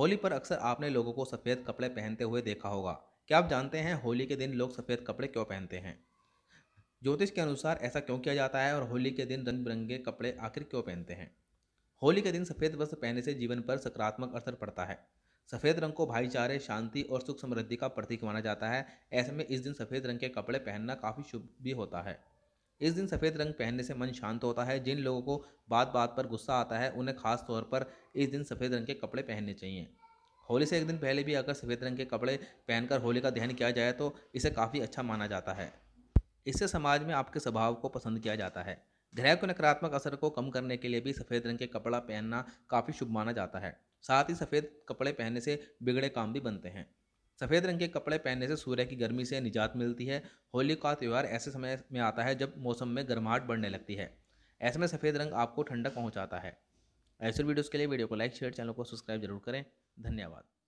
होली पर अक्सर आपने लोगों को सफ़ेद कपड़े पहनते हुए देखा होगा क्या आप जानते हैं होली के दिन लोग सफ़ेद कपड़े क्यों पहनते हैं ज्योतिष के अनुसार ऐसा क्यों किया जाता है और होली के दिन रंग बिरंगे कपड़े आखिर क्यों पहनते हैं होली के दिन सफ़ेद वस्त्र पहनने से जीवन पर सकारात्मक असर पड़ता है सफ़ेद रंग को भाईचारे शांति और सुख समृद्धि का प्रतीक माना जाता है ऐसे में इस दिन सफ़ेद रंग के कपड़े पहनना काफ़ी शुभ भी होता है इस दिन सफ़ेद रंग पहनने से मन शांत होता है जिन लोगों को बात बात पर गुस्सा आता है उन्हें खास तौर पर इस दिन सफ़ेद रंग के कपड़े पहनने चाहिए होली से एक दिन पहले भी अगर सफ़ेद रंग के कपड़े पहनकर होली का ध्यान किया जाए तो इसे काफ़ी अच्छा माना जाता है इससे समाज में आपके स्वभाव को पसंद किया जाता है ग्रह को नकारात्मक असर को कम करने के लिए भी सफ़ेद रंग के कपड़ा पहनना काफ़ी शुभ माना जाता है साथ ही सफ़ेद कपड़े पहनने से बिगड़े काम भी बनते हैं सफ़ेद रंग के कपड़े पहनने से सूर्य की गर्मी से निजात मिलती है होली का त्यौहार ऐसे समय में आता है जब मौसम में गर्माहट बढ़ने लगती है ऐसे में सफ़ेद रंग आपको ठंडक पहुँचाता है ऐसे वीडियोज़ के लिए वीडियो को लाइक शेयर चैनल को सब्सक्राइब जरूर करें धन्यवाद